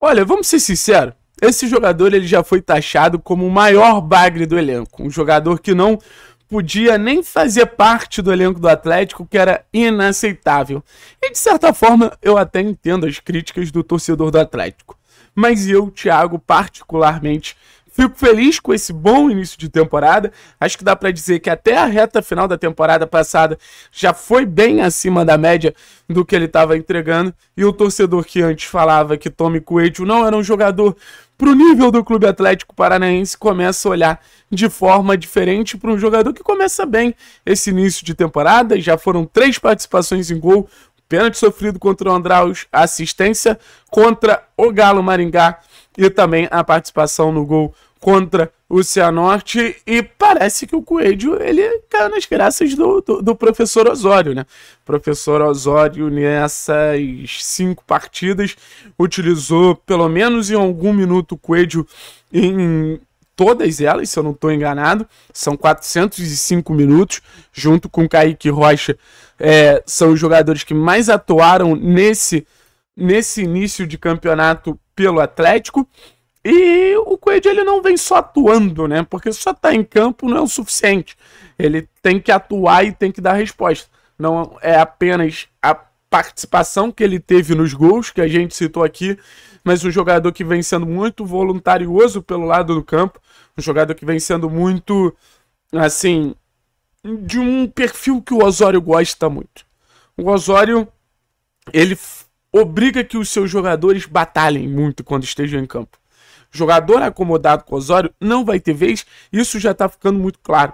Olha, vamos ser sinceros. Esse jogador ele já foi taxado como o maior bagre do elenco. Um jogador que não podia nem fazer parte do elenco do Atlético, que era inaceitável. E de certa forma, eu até entendo as críticas do torcedor do Atlético. Mas eu, Thiago, particularmente, Fico feliz com esse bom início de temporada. Acho que dá para dizer que até a reta final da temporada passada já foi bem acima da média do que ele estava entregando. E o torcedor que antes falava que Tommy Coelho não era um jogador pro nível do Clube Atlético Paranaense começa a olhar de forma diferente para um jogador que começa bem esse início de temporada. Já foram três participações em gol, pênalti sofrido contra o Andraus, assistência contra o Galo Maringá e também a participação no gol contra o Cianorte e parece que o Coelho ele caiu nas graças do, do, do professor Osório, né? O professor Osório nessas cinco partidas utilizou pelo menos em algum minuto o Coelho em todas elas, se eu não estou enganado, são 405 minutos, junto com Kaique Rocha, é, são os jogadores que mais atuaram nesse, nesse início de campeonato pelo Atlético. E o Coelho ele não vem só atuando, né? Porque só estar tá em campo não é o suficiente. Ele tem que atuar e tem que dar resposta. Não é apenas a participação que ele teve nos gols que a gente citou aqui, mas um jogador que vem sendo muito voluntarioso pelo lado do campo, um jogador que vem sendo muito assim de um perfil que o Osório gosta muito. O Osório ele obriga que os seus jogadores batalhem muito quando estejam em campo. Jogador acomodado com Osório não vai ter vez, isso já está ficando muito claro.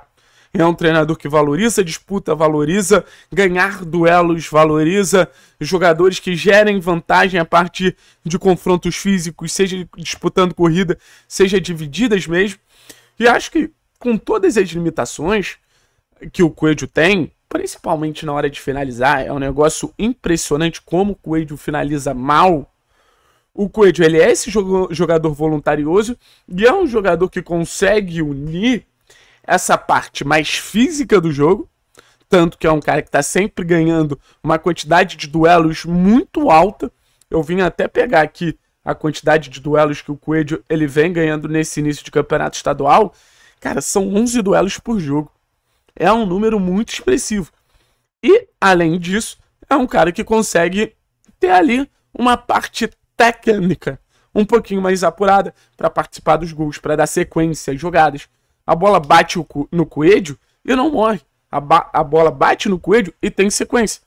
É um treinador que valoriza disputa, valoriza ganhar duelos, valoriza jogadores que gerem vantagem a partir de confrontos físicos, seja disputando corrida, seja divididas mesmo. E acho que com todas as limitações que o Coelho tem, principalmente na hora de finalizar, é um negócio impressionante como o Coelho finaliza mal o Coelho ele é esse jogador voluntarioso e é um jogador que consegue unir essa parte mais física do jogo, tanto que é um cara que está sempre ganhando uma quantidade de duelos muito alta. Eu vim até pegar aqui a quantidade de duelos que o Coelho ele vem ganhando nesse início de campeonato estadual. Cara, são 11 duelos por jogo. É um número muito expressivo. E, além disso, é um cara que consegue ter ali uma parte técnica um pouquinho mais apurada para participar dos gols, para dar sequência às jogadas. A bola bate no coelho e não morre. A, a bola bate no coelho e tem sequência.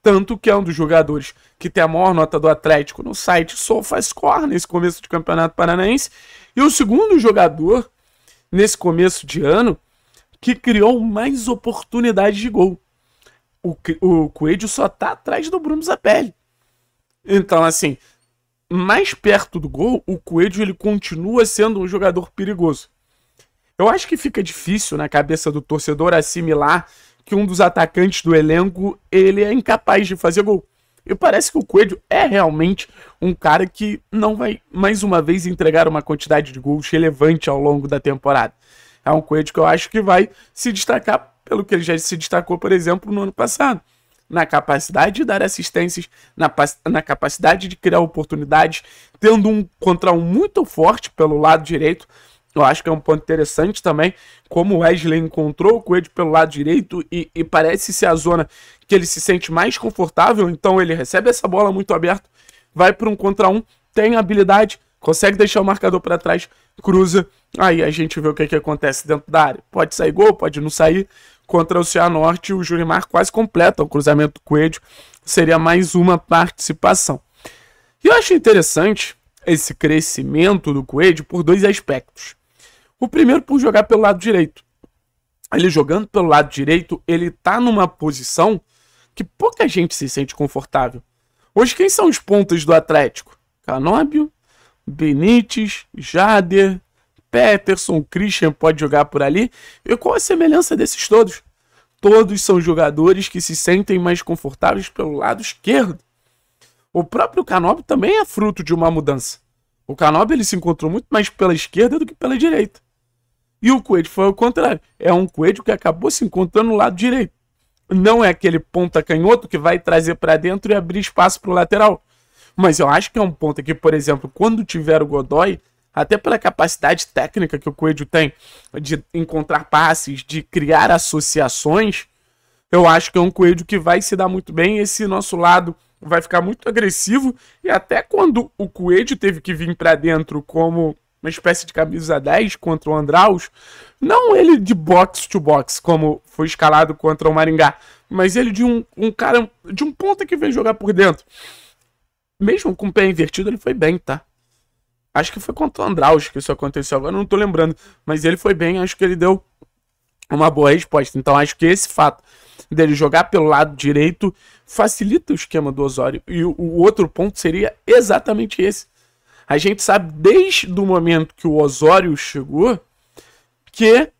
Tanto que é um dos jogadores que tem a maior nota do Atlético no site SofaScore nesse começo de Campeonato Paranaense. E o segundo jogador nesse começo de ano que criou mais oportunidades de gol. O, o Coelho só tá atrás do Bruno Zapelli. Então, assim, mais perto do gol, o Coelho ele continua sendo um jogador perigoso. Eu acho que fica difícil na cabeça do torcedor assimilar que um dos atacantes do elenco ele é incapaz de fazer gol. E parece que o Coelho é realmente um cara que não vai mais uma vez entregar uma quantidade de gols relevante ao longo da temporada. É um Coelho que eu acho que vai se destacar pelo que ele já se destacou, por exemplo, no ano passado na capacidade de dar assistências, na, na capacidade de criar oportunidades, tendo um contra um muito forte pelo lado direito. Eu acho que é um ponto interessante também, como o Wesley encontrou o Coelho pelo lado direito e, e, parece ser a zona que ele se sente mais confortável, então ele recebe essa bola muito aberta, vai para um contra um, tem habilidade, consegue deixar o marcador para trás, cruza, aí a gente vê o que, que acontece dentro da área. Pode sair gol, pode não sair, Contra o Cianorte, o Jurimar quase completa o cruzamento do Coelho. Seria mais uma participação. E eu acho interessante esse crescimento do Coelho por dois aspectos. O primeiro por jogar pelo lado direito. Ele jogando pelo lado direito, ele tá numa posição que pouca gente se sente confortável. Hoje quem são os pontas do Atlético? Canóbio, Benítez, Jader, Peterson, Christian pode jogar por ali. E qual a semelhança desses todos? Todos são jogadores que se sentem mais confortáveis pelo lado esquerdo. O próprio Canobi também é fruto de uma mudança. O Canobi ele se encontrou muito mais pela esquerda do que pela direita. E o Coelho foi o contrário. É um Coelho que acabou se encontrando no lado direito. Não é aquele ponta canhoto que vai trazer para dentro e abrir espaço para o lateral. Mas eu acho que é um ponto que, por exemplo, quando tiver o Godoy, até pela capacidade técnica que o Coelho tem de encontrar passes, de criar associações, eu acho que é um Coelho que vai se dar muito bem. Esse nosso lado vai ficar muito agressivo. E até quando o Coelho teve que vir para dentro como uma espécie de camisa 10 contra o Andraus, não ele de box to box, como foi escalado contra o Maringá, mas ele de um, um cara, de um ponta que veio jogar por dentro. Mesmo com o pé invertido, ele foi bem, tá? Acho que foi contra o Andraus que isso aconteceu, agora não tô lembrando. Mas ele foi bem, acho que ele deu uma boa resposta. Então acho que esse fato dele jogar pelo lado direito facilita o esquema do Osório. E o, outro ponto seria exatamente esse. A gente sabe desde o momento que o Osório chegou que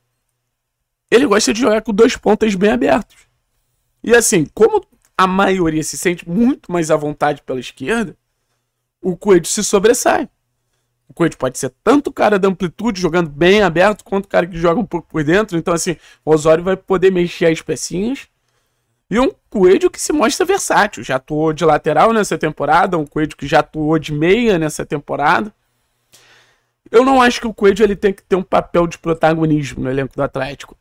ele gosta de jogar com dois pontas bem abertos. E assim, como a maioria se sente muito mais à vontade pela esquerda, o Coelho se sobressai. O Coelho pode ser tanto cara da amplitude jogando bem aberto, quanto cara que joga um pouco por dentro. Então, assim, o Osório vai poder mexer as pecinhas. E um Coelho que se mostra versátil. Já atuou de lateral nessa temporada, um Coelho que já atuou de meia nessa temporada. Eu não acho que o Coelho ele tem que ter um papel de protagonismo no elenco do Atlético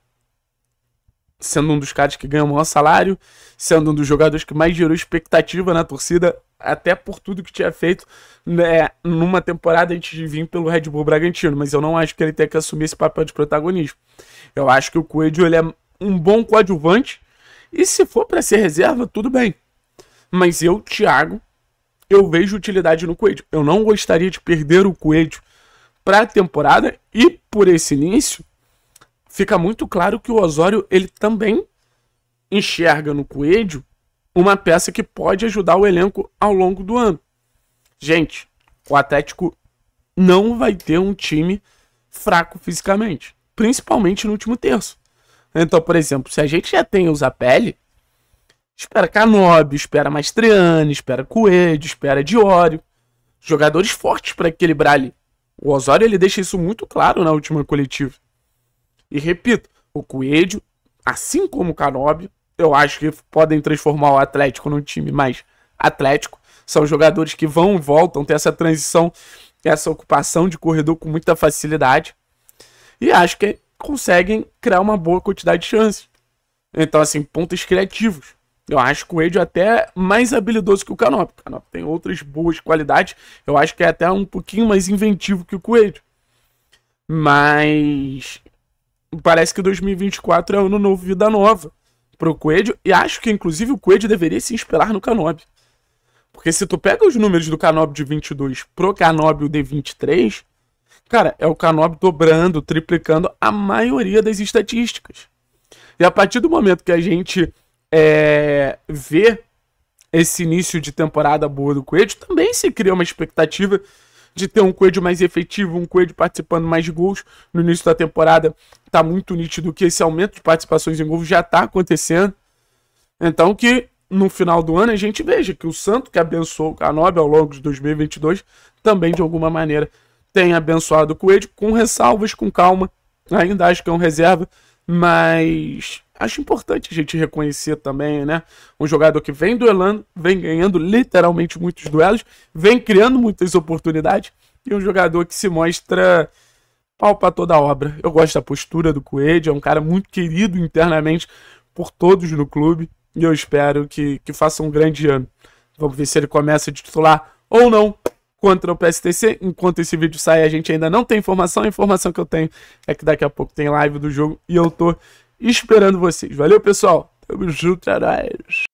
sendo um dos caras que ganha o maior salário, sendo um dos jogadores que mais gerou expectativa na torcida, até por tudo que tinha feito né, numa temporada antes de vir pelo Red Bull Bragantino, mas eu não acho que ele tenha que assumir esse papel de protagonismo. Eu acho que o Coelho ele é um bom coadjuvante e se for para ser reserva, tudo bem. Mas eu, Thiago, eu vejo utilidade no Coelho. Eu não gostaria de perder o Coelho para a temporada e por esse início fica muito claro que o Osório ele também enxerga no Coelho uma peça que pode ajudar o elenco ao longo do ano. Gente, o Atlético não vai ter um time fraco fisicamente, principalmente no último terço. Então, por exemplo, se a gente já tem o Zapelli, espera Canobi, espera Mastriani, espera Coelho, espera Diório, jogadores fortes para equilibrar ali. O Osório ele deixa isso muito claro na última coletiva. E repito, o Coelho, assim como o Canóbio, eu acho que podem transformar o Atlético num time mais atlético. São jogadores que vão e voltam, ter essa transição, essa ocupação de corredor com muita facilidade. E acho que conseguem criar uma boa quantidade de chances. Então, assim, pontos criativos. Eu acho que o Coelho até mais habilidoso que o Canop. O Canop tem outras boas qualidades. Eu acho que é até um pouquinho mais inventivo que o Coelho. Mas parece que 2024 é ano novo, vida nova pro Coelho. E acho que, inclusive, o Coelho deveria se inspirar no Canob. Porque se tu pega os números do Canob de 22 pro Canob de 23, cara, é o Canob dobrando, triplicando a maioria das estatísticas. E a partir do momento que a gente é, vê esse início de temporada boa do Coelho, também se cria uma expectativa de ter um Coelho mais efetivo, um Coelho participando mais de gols no início da temporada. Tá muito nítido que esse aumento de participações em gols já tá acontecendo. Então que no final do ano a gente veja que o santo que abençoou o Canobi ao longo de 2022 também de alguma maneira tem abençoado o Coelho com ressalvas, com calma. Ainda acho que é um reserva, mas acho importante a gente reconhecer também, né? Um jogador que vem duelando, vem ganhando literalmente muitos duelos, vem criando muitas oportunidades e um jogador que se mostra pau para toda obra. Eu gosto da postura do Coelho, é um cara muito querido internamente por todos no clube e eu espero que, que faça um grande ano. Vamos ver se ele começa a titular ou não contra o PSTC. Enquanto esse vídeo sai, a gente ainda não tem informação. A informação que eu tenho é que daqui a pouco tem live do jogo e eu tô esperando vocês. Valeu, pessoal. Tamo junto, é nóis.